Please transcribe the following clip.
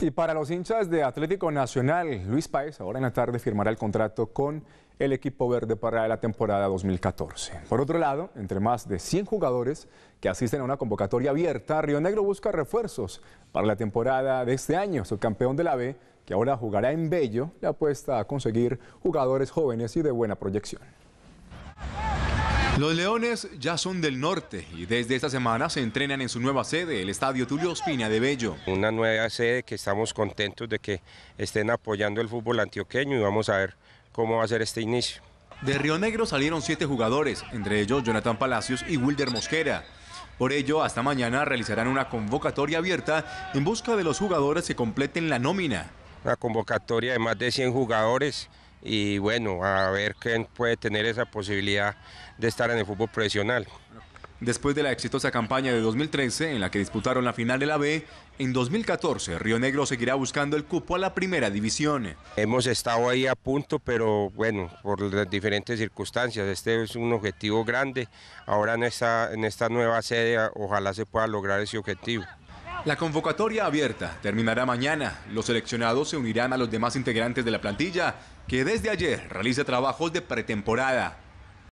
Y para los hinchas de Atlético Nacional, Luis Paez ahora en la tarde firmará el contrato con el equipo verde para la temporada 2014. Por otro lado, entre más de 100 jugadores que asisten a una convocatoria abierta, Río Negro busca refuerzos para la temporada de este año. Su campeón de la B, que ahora jugará en Bello, le apuesta a conseguir jugadores jóvenes y de buena proyección. Los Leones ya son del norte y desde esta semana se entrenan en su nueva sede, el Estadio Tulio Ospina de Bello. Una nueva sede que estamos contentos de que estén apoyando el fútbol antioqueño y vamos a ver cómo va a ser este inicio. De Río Negro salieron siete jugadores, entre ellos Jonathan Palacios y Wilder Mosquera. Por ello, hasta mañana realizarán una convocatoria abierta en busca de los jugadores que completen la nómina. Una convocatoria de más de 100 jugadores y bueno, a ver quién puede tener esa posibilidad de estar en el fútbol profesional. Después de la exitosa campaña de 2013, en la que disputaron la final de la B, en 2014 Río Negro seguirá buscando el cupo a la primera división. Hemos estado ahí a punto, pero bueno, por las diferentes circunstancias. Este es un objetivo grande. Ahora en esta, en esta nueva sede, ojalá se pueda lograr ese objetivo. La convocatoria abierta terminará mañana. Los seleccionados se unirán a los demás integrantes de la plantilla, que desde ayer realiza trabajos de pretemporada